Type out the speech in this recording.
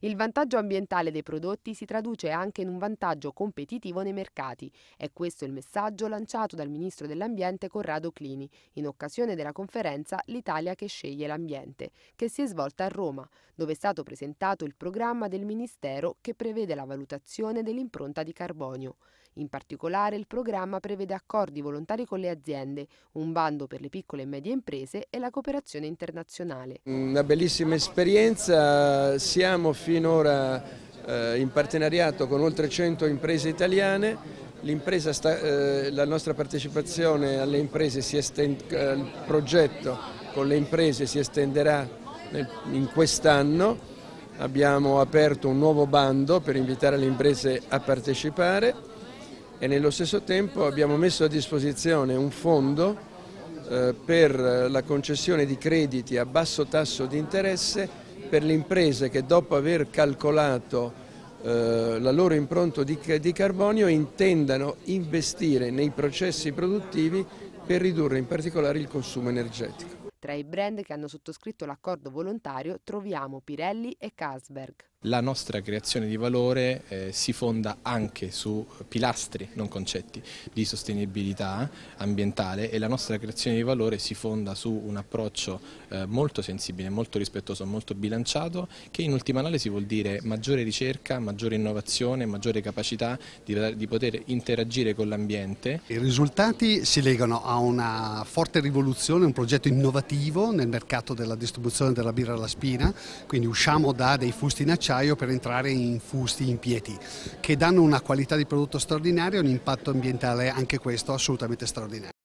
Il vantaggio ambientale dei prodotti si traduce anche in un vantaggio competitivo nei mercati. È questo il messaggio lanciato dal ministro dell'Ambiente Corrado Clini in occasione della conferenza L'Italia che sceglie l'ambiente, che si è svolta a Roma, dove è stato presentato il programma del Ministero che prevede la valutazione dell'impronta di carbonio. In particolare il programma prevede accordi volontari con le aziende, un bando per le piccole e medie imprese e la cooperazione internazionale. Una bellissima esperienza, siamo finora eh, in partenariato con oltre 100 imprese italiane. Sta, eh, la nostra partecipazione alle imprese si estende, eh, il progetto con le imprese si estenderà nel, in quest'anno. Abbiamo aperto un nuovo bando per invitare le imprese a partecipare e nello stesso tempo abbiamo messo a disposizione un fondo eh, per la concessione di crediti a basso tasso di interesse per le imprese che dopo aver calcolato eh, la loro impronta di carbonio intendano investire nei processi produttivi per ridurre in particolare il consumo energetico. Tra i brand che hanno sottoscritto l'accordo volontario troviamo Pirelli e Carlsberg. La nostra creazione di valore eh, si fonda anche su pilastri, non concetti, di sostenibilità ambientale e la nostra creazione di valore si fonda su un approccio eh, molto sensibile, molto rispettoso, molto bilanciato che in ultima analisi vuol dire maggiore ricerca, maggiore innovazione, maggiore capacità di, di poter interagire con l'ambiente. I risultati si legano a una forte rivoluzione, un progetto innovativo attivo nel mercato della distribuzione della birra alla spina, quindi usciamo da dei fusti in acciaio per entrare in fusti in pieti, che danno una qualità di prodotto straordinaria e un impatto ambientale anche questo assolutamente straordinario.